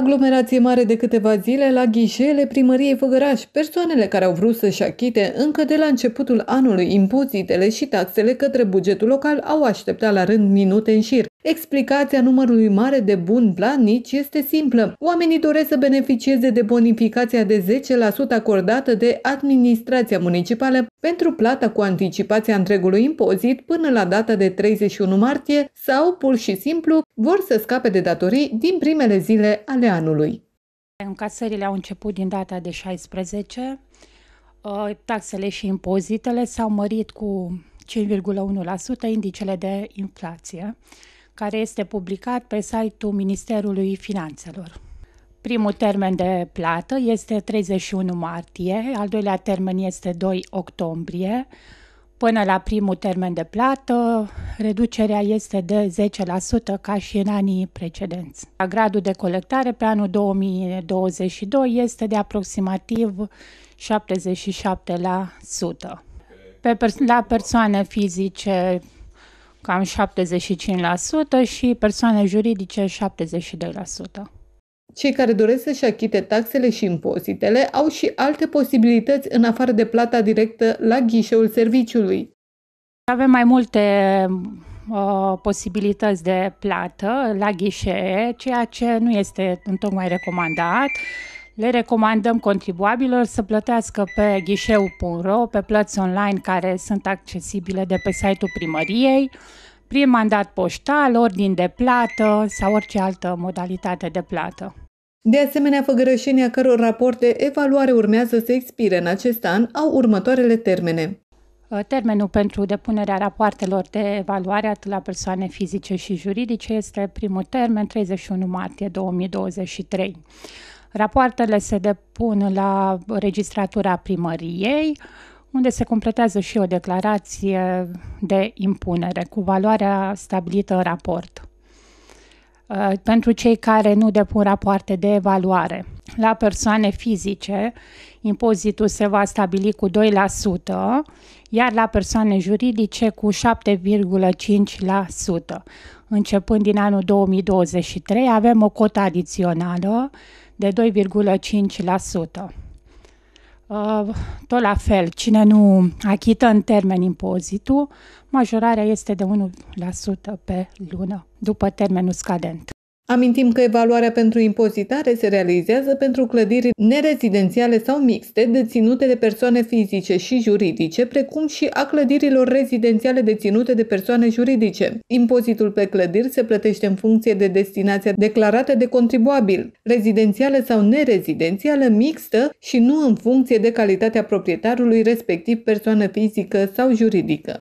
Aglomerație mare de câteva zile la ghișele primăriei Făgăraș. Persoanele care au vrut să-și achite încă de la începutul anului impozitele și taxele către bugetul local au așteptat la rând minute în șir. Explicația numărului mare de bun planici este simplă. Oamenii doresc să beneficieze de bonificația de 10% acordată de administrația municipală pentru plata cu anticipația întregului impozit până la data de 31 martie sau, pur și simplu, vor să scape de datorii din primele zile ale anului. Încasările au început din data de 16. Ă, taxele și impozitele s-au mărit cu 5,1% indicele de inflație care este publicat pe site-ul Ministerului Finanțelor. Primul termen de plată este 31 martie, al doilea termen este 2 octombrie. Până la primul termen de plată, reducerea este de 10% ca și în anii precedenți. Gradul de colectare pe anul 2022 este de aproximativ 77%. Pe pers- la persoane fizice cam 75% și persoane juridice 72%. Cei care doresc să-și achite taxele și impozitele au și alte posibilități în afară de plata directă la ghișeul serviciului. Avem mai multe uh, posibilități de plată la ghișee, ceea ce nu este întocmai recomandat. Le recomandăm contribuabilor să plătească pe ghișeu.ro, pe plăți online care sunt accesibile de pe site-ul primăriei, prin mandat poștal, ordin de plată sau orice altă modalitate de plată. De asemenea, făgărășenia căror raport de evaluare urmează să expire în acest an au următoarele termene. Uh, termenul pentru depunerea rapoartelor de evaluare atât la persoane fizice și juridice este primul termen 31 martie 2023. Rapoartele se depun la registratura primăriei, unde se completează și o declarație de impunere cu valoarea stabilită în raport. Uh, pentru cei care nu depun rapoarte de evaluare, la persoane fizice, impozitul se va stabili cu 2%, iar la persoane juridice cu 7,5%. Începând din anul 2023, avem o cotă adițională de 2,5%. Uh, tot la fel, cine nu achită în termen impozitul, majorarea este de 1% pe lună după termenul scadent. Amintim că evaluarea pentru impozitare se realizează pentru clădiri nerezidențiale sau mixte deținute de persoane fizice și juridice, precum și a clădirilor rezidențiale deținute de persoane juridice. Impozitul pe clădiri se plătește în funcție de destinația declarată de contribuabil, rezidențială sau nerezidențială mixtă și nu în funcție de calitatea proprietarului, respectiv persoană fizică sau juridică.